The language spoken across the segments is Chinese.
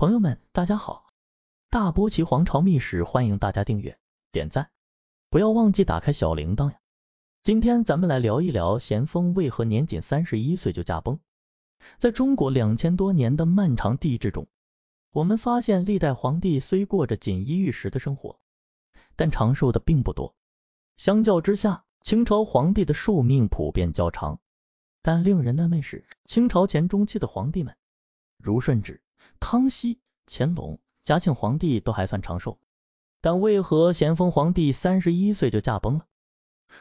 朋友们，大家好！大波奇皇朝秘史，欢迎大家订阅、点赞，不要忘记打开小铃铛呀。今天咱们来聊一聊，咸丰为何年仅三十一岁就驾崩？在中国两千多年的漫长帝制中，我们发现历代皇帝虽过着锦衣玉食的生活，但长寿的并不多。相较之下，清朝皇帝的寿命普遍较长。但令人纳闷是，清朝前中期的皇帝们，如顺治。康熙、乾隆、嘉庆皇帝都还算长寿，但为何咸丰皇帝三十一岁就驾崩了？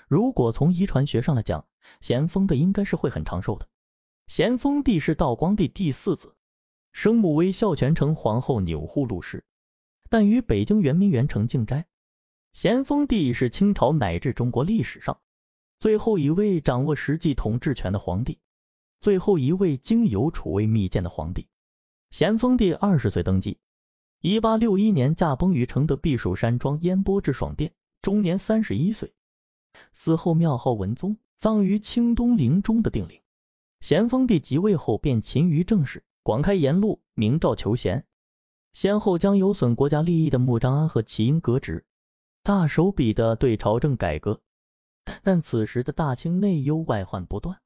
如果从遗传学上来讲，咸丰的应该是会很长寿的。咸丰帝是道光帝第四子，生母为孝全成皇后钮祜禄氏，但于北京圆明园城静斋。咸丰帝是清朝乃至中国历史上最后一位掌握实际统治权的皇帝，最后一位经由储位密鉴的皇帝。咸丰帝二十岁登基，一八六一年驾崩于承德避暑山庄烟波致爽殿，终年三十一岁。死后庙号文宗，葬于清东陵中的定陵。咸丰帝即位后，便勤于政事，广开言路，明诏求贤，先后将有损国家利益的穆彰阿和齐英革职，大手笔的对朝政改革。但此时的大清内忧外患不断，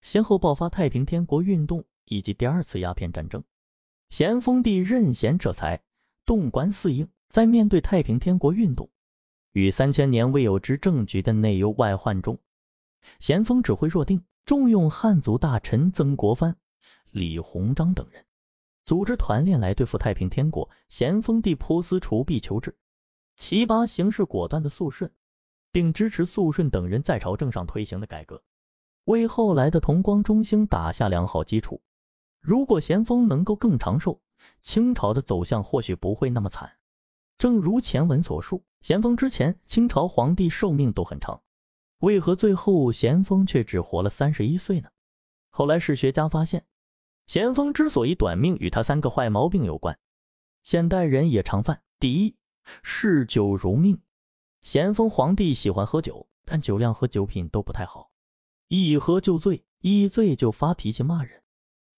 先后爆发太平天国运动以及第二次鸦片战争。咸丰帝任贤者才，动观四应。在面对太平天国运动与三千年未有之政局的内忧外患中，咸丰指挥若定，重用汉族大臣曾国藩、李鸿章等人，组织团练来对付太平天国。咸丰帝颇思除弊求治，提拔行事果断的肃顺，并支持肃顺等人在朝政上推行的改革，为后来的同光中兴打下良好基础。如果咸丰能够更长寿，清朝的走向或许不会那么惨。正如前文所述，咸丰之前清朝皇帝寿命都很长，为何最后咸丰却只活了三十一岁呢？后来史学家发现，咸丰之所以短命，与他三个坏毛病有关。现代人也常犯。第一，嗜酒如命。咸丰皇帝喜欢喝酒，但酒量和酒品都不太好，一喝就醉，一醉就发脾气骂人。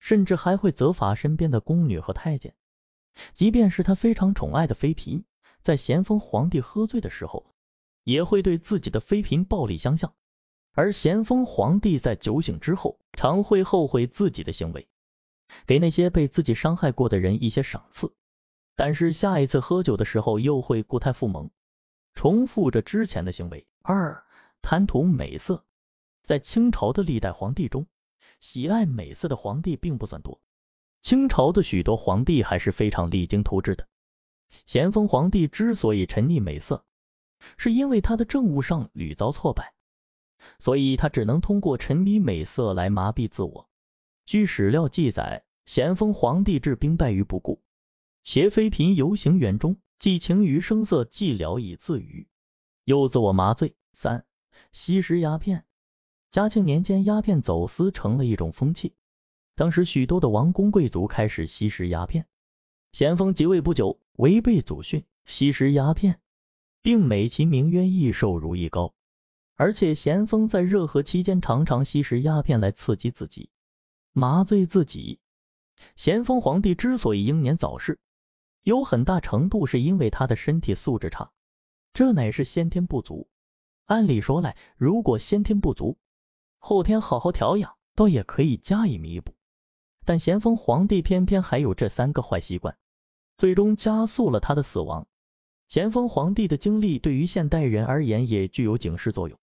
甚至还会责罚身边的宫女和太监，即便是他非常宠爱的妃嫔，在咸丰皇帝喝醉的时候，也会对自己的妃嫔暴力相向，而咸丰皇帝在酒醒之后，常会后悔自己的行为，给那些被自己伤害过的人一些赏赐，但是下一次喝酒的时候又会故态复萌，重复着之前的行为。二贪图美色，在清朝的历代皇帝中。喜爱美色的皇帝并不算多，清朝的许多皇帝还是非常励精图治的。咸丰皇帝之所以沉溺美色，是因为他的政务上屡遭挫败，所以他只能通过沉迷美色来麻痹自我。据史料记载，咸丰皇帝置兵败于不顾，携妃嫔游行园中，寄情于声色，寂聊以自娱，又自我麻醉。三、吸食鸦片。嘉庆年间，鸦片走私成了一种风气。当时许多的王公贵族开始吸食鸦片。咸丰即位不久，违背祖训吸食鸦片，并美其名曰“益寿如益膏”。而且咸丰在热河期间，常常吸食鸦片来刺激自己、麻醉自己。咸丰皇帝之所以英年早逝，有很大程度是因为他的身体素质差，这乃是先天不足。按理说来，如果先天不足，后天好好调养，倒也可以加以弥补。但咸丰皇帝偏偏还有这三个坏习惯，最终加速了他的死亡。咸丰皇帝的经历对于现代人而言也具有警示作用。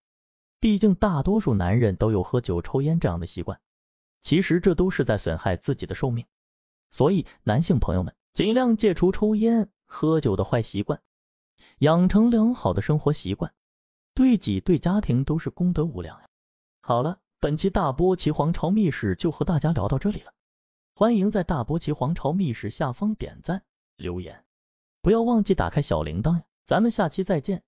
毕竟大多数男人都有喝酒、抽烟这样的习惯，其实这都是在损害自己的寿命。所以男性朋友们尽量戒除抽烟、喝酒的坏习惯，养成良好的生活习惯，对己对家庭都是功德无量呀。好了，本期大波奇皇朝秘史就和大家聊到这里了。欢迎在大波奇皇朝秘史下方点赞、留言，不要忘记打开小铃铛呀。咱们下期再见。